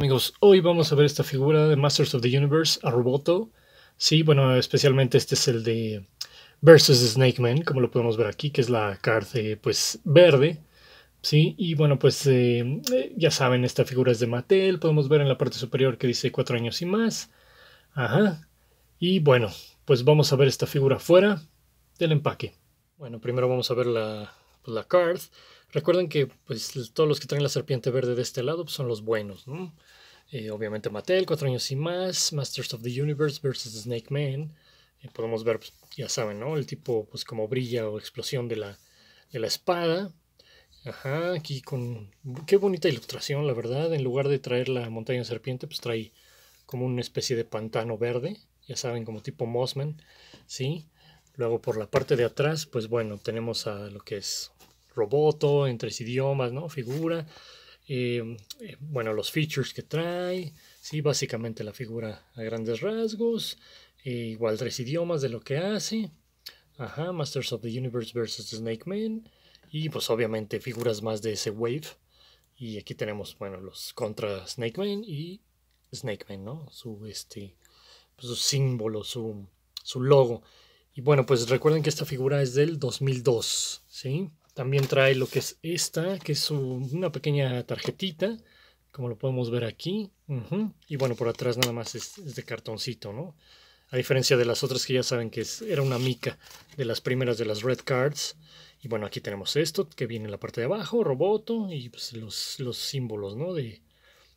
Amigos, hoy vamos a ver esta figura de Masters of the Universe, a Roboto. Sí, bueno, especialmente este es el de Versus Snake Man, como lo podemos ver aquí, que es la carta pues verde. Sí, y bueno, pues eh, ya saben, esta figura es de Mattel. Podemos ver en la parte superior que dice cuatro años y más. Ajá. Y bueno, pues vamos a ver esta figura fuera del empaque. Bueno, primero vamos a ver la, pues, la card. Recuerden que pues, todos los que traen la serpiente verde de este lado pues, son los buenos, eh, obviamente Mattel, Cuatro años y más, Masters of the Universe versus Snake Man. Eh, podemos ver, pues, ya saben, ¿no? El tipo, pues como brilla o explosión de la, espada. Ajá, aquí con... Qué bonita ilustración, la verdad. En lugar de traer la montaña serpiente, pues trae como una especie de pantano verde. Ya saben, como tipo Mossman, ¿sí? Luego por la parte de atrás, pues bueno, tenemos a lo que es Roboto, entre tres idiomas, ¿no? Figura. Em, eh, bueno, los features que trae, ¿sí? básicamente la figura a grandes rasgos, eh, igual tres idiomas de lo que hace, Ajá, Masters of the Universe versus Snake Man, y pues obviamente figuras más de ese wave, y aquí tenemos, bueno, los contra Snake Man y Snake Man, ¿no? Su, este, pues, su símbolo, su, su logo. Y bueno, pues recuerden que esta figura es del 2002, ¿sí? También trae lo que es esta, que es una pequeña tarjetita, como lo podemos ver aquí. Y bueno, por atrás nada más es, de cartoncito, ¿no? A diferencia de las otras que ya saben que era una mica de las primeras de las Red Cards. Y bueno, aquí tenemos esto que viene en la parte de abajo, Roboto y pues los, los símbolos, ¿no? De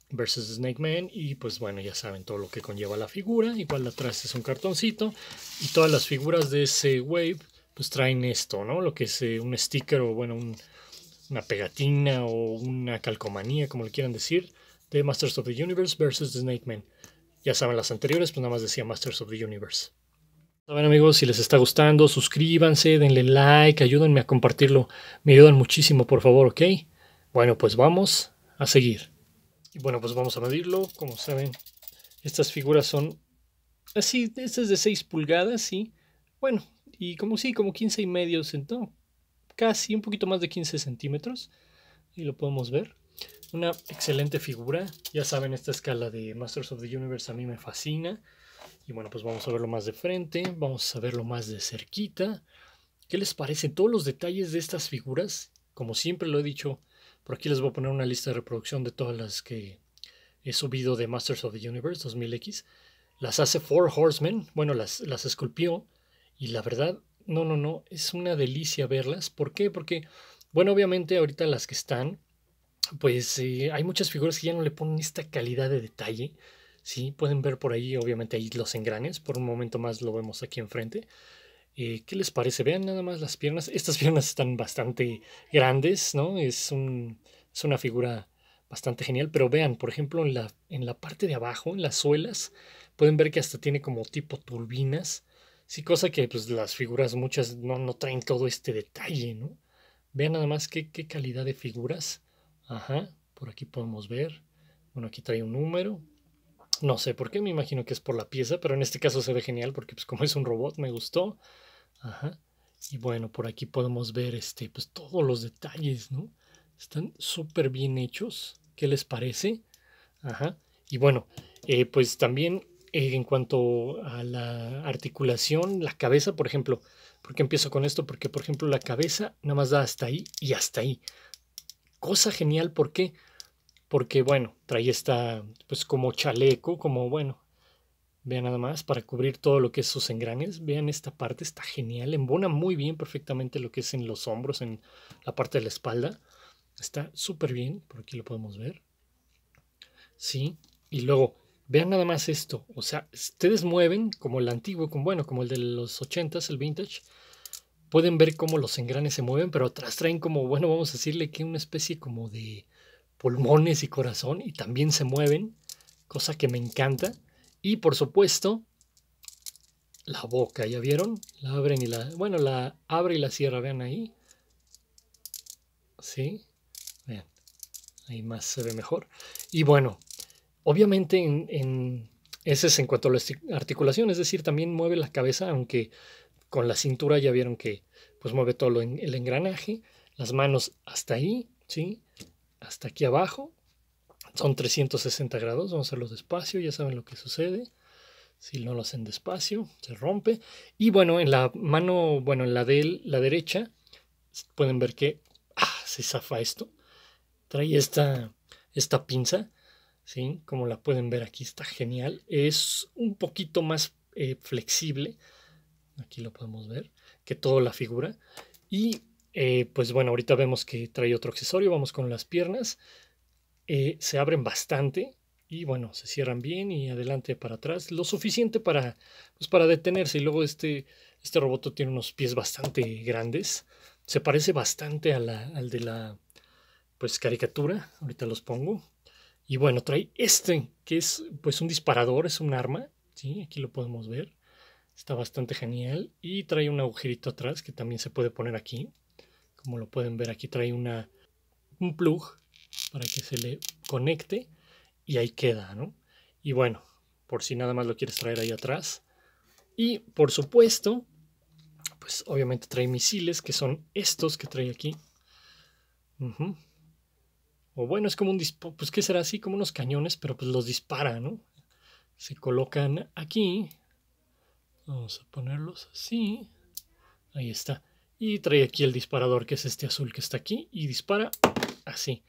versus Snake Man y pues bueno, ya saben todo lo que conlleva la figura. Igual atrás es un cartoncito y todas las figuras de ese Wave pues traen esto, ¿no? Lo que es eh, un sticker o bueno, una pegatina o una calcomanía, como le quieran decir, de Masters of the Universe versus The Snake Man. Ya saben las anteriores, pues nada más decía Masters of the Universe. Saben amigos, si les está gustando, suscríbanse, denle like, ayúdenme a compartirlo. Me ayudan muchísimo, por favor, ¿ok? Bueno, pues vamos a seguir. Y bueno, pues vamos a medirlo. Como saben, estas figuras son así, estas es de 6 pulgadas, sí. Bueno, y como sí, como 15 y medio, casi un poquito más de 15 centímetros y lo podemos ver. Una excelente figura, ya saben, esta escala de Masters of the Universe a mí me fascina. Y bueno, pues vamos a verlo más de frente, vamos a verlo más de cerquita. ¿Qué les parece? Todos los detalles de estas figuras, como siempre lo he dicho, por aquí les voy a poner una lista de reproducción de todas las que he subido de Masters of the Universe 2000X. Las hace Four Horsemen, bueno, las, las esculpió y la verdad, no, no, no, es una delicia verlas. ¿Por qué? Porque, bueno, obviamente ahorita las que están, pues eh, hay muchas figuras que ya no le ponen esta calidad de detalle. Sí, pueden ver por ahí, obviamente ahí los engranes. Por un momento más lo vemos aquí enfrente. Eh, ¿Qué les parece? Vean nada más las piernas. Estas piernas están bastante grandes, ¿no? Es, un, es una figura bastante genial. Pero vean, por ejemplo, en la, en la parte de abajo, en las suelas, pueden ver que hasta tiene como tipo turbinas. Sí, cosa que pues las figuras muchas no, no traen todo este detalle, ¿no? Vean nada más qué, qué calidad de figuras. Ajá, por aquí podemos ver. Bueno, aquí trae un número. No sé por qué, me imagino que es por la pieza, pero en este caso se ve genial porque pues como es un robot me gustó. Ajá. Y bueno, por aquí podemos ver este, pues todos los detalles, ¿no? Están súper bien hechos. ¿Qué les parece? Ajá. Y bueno, eh, pues también en cuanto a la articulación, la cabeza, por ejemplo, ¿por qué empiezo con esto? Porque, por ejemplo, la cabeza nada más da hasta ahí y hasta ahí. Cosa genial, ¿por qué? Porque, bueno, trae esta, pues como chaleco, como, bueno, vean nada más, para cubrir todo lo que es sus engranes. Vean esta parte, está genial, embona muy bien perfectamente lo que es en los hombros, en la parte de la espalda. Está súper bien, por aquí lo podemos ver. Sí, y luego Vean nada más esto. O sea, ustedes mueven como el antiguo, como, bueno, como el de los 80 el vintage. Pueden ver cómo los engranes se mueven, pero atrás traen como, bueno, vamos a decirle que una especie como de pulmones y corazón y también se mueven, cosa que me encanta. Y por supuesto, la boca, ¿ya vieron? La abren y la, bueno, la abre y la cierra, vean ahí. Sí, vean, ahí más se ve mejor. Y bueno, Obviamente en, ese es en cuanto a la articulación, es decir, también mueve la cabeza, aunque con la cintura ya vieron que pues mueve todo el engranaje, las manos hasta ahí, ¿sí? Hasta aquí abajo. Son 360 grados, vamos a hacerlo despacio, ya saben lo que sucede. Si no lo hacen despacio, se rompe. Y bueno, en la mano, bueno, en la de la derecha, pueden ver que ah, se zafa esto. Trae esta, esta pinza ¿sí? Como la pueden ver aquí, está genial. Es un poquito más eh, flexible, aquí lo podemos ver, que toda la figura. Y eh, pues bueno, ahorita vemos que trae otro accesorio, vamos con las piernas. Eh, se abren bastante y bueno, se cierran bien y adelante para atrás, lo suficiente para, pues, para detenerse. Y luego este, este tiene unos pies bastante grandes, se parece bastante al de la pues caricatura, ahorita los pongo, y bueno, trae este, que es pues un disparador, es un arma, ¿sí? Aquí lo podemos ver. Está bastante genial. Y trae un agujerito atrás que también se puede poner aquí. Como lo pueden ver aquí trae una, un plug para que se le conecte y ahí queda, ¿no? Y bueno, por si nada más lo quieres traer ahí atrás. Y por supuesto, pues obviamente trae misiles que son estos que trae aquí. Ajá o bueno, es como un dispo, pues qué será así, como unos cañones, pero pues los dispara, ¿no? Se colocan aquí, vamos a ponerlos así, ahí está. Y trae aquí el disparador, que es este azul que está aquí, y dispara así.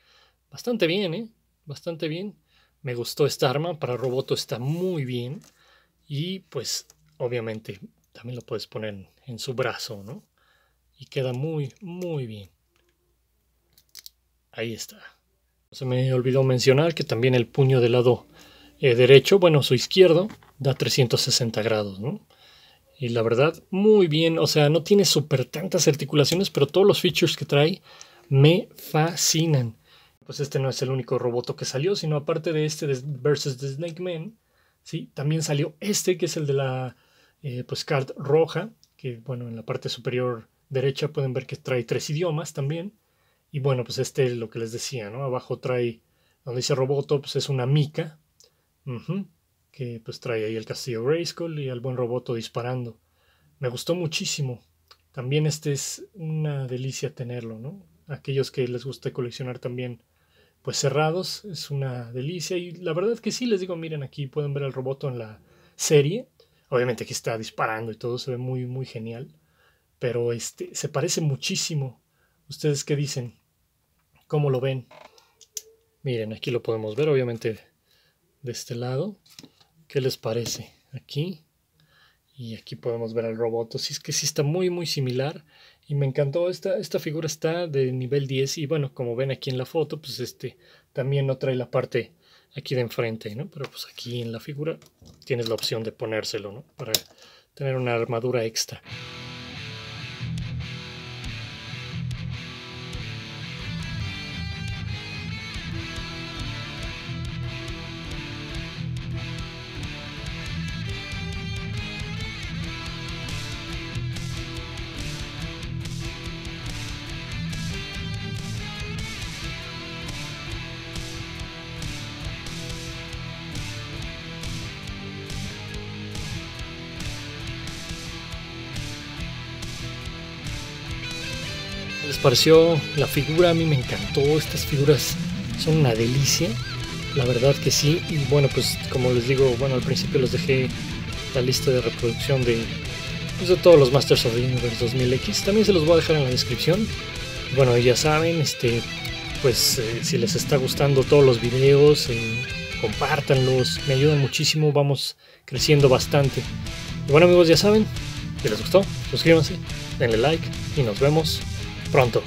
Bastante bien, ¿eh? Bastante bien. Me gustó esta arma, para Roboto está muy bien. Y pues, obviamente, también lo puedes poner en su brazo, ¿no? Y queda muy, muy bien. Ahí está se me olvidó mencionar que también el puño del lado eh, derecho, bueno, su izquierdo, da 360 grados, ¿no? Y la verdad, muy bien, o sea, no tiene súper tantas articulaciones, pero todos los features que trae me fascinan. Pues este no es el único roboto que salió, sino aparte de este de versus the Snake Man, ¿sí? También salió este, que es el de la eh, pues card roja, que bueno, en la parte superior derecha pueden ver que trae tres idiomas también. Y bueno, pues este es lo que les decía, ¿no? Abajo trae, donde dice Roboto, pues es una mica, que pues trae ahí el castillo Grayskull y al buen Roboto disparando. Me gustó muchísimo. También este es una delicia tenerlo, ¿no? Aquellos que les gusta coleccionar también, pues cerrados, es una delicia. Y la verdad es que sí, les digo, miren aquí, pueden ver al Roboto en la serie. Obviamente aquí está disparando y todo se ve muy, muy genial. Pero este, se parece muchísimo. ¿Ustedes qué dicen? como lo ven. Miren, aquí lo podemos ver, obviamente, de este lado. ¿Qué les parece? Aquí. Y aquí podemos ver al robot. Si es que sí está muy, muy similar. Y me encantó, esta, esta figura está de nivel 10. Y bueno, como ven aquí en la foto, pues este también no trae la parte aquí de enfrente, ¿no? Pero pues aquí en la figura tienes la opción de ponérselo, ¿no? Para tener una armadura extra. pareció la figura, a mí me encantó, estas figuras son una delicia, la verdad que sí, y bueno, pues como les digo, bueno, al principio les dejé la lista de reproducción de, pues, todos los Masters of the Universe 2000X, también se los voy a dejar en la descripción, bueno, ya saben, este, pues eh, si les está gustando todos los videos, compartanlos, eh, compártanlos, me ayudan muchísimo, vamos creciendo bastante. Y bueno amigos, ya saben, si les gustó, suscríbanse, denle like y nos vemos pronto.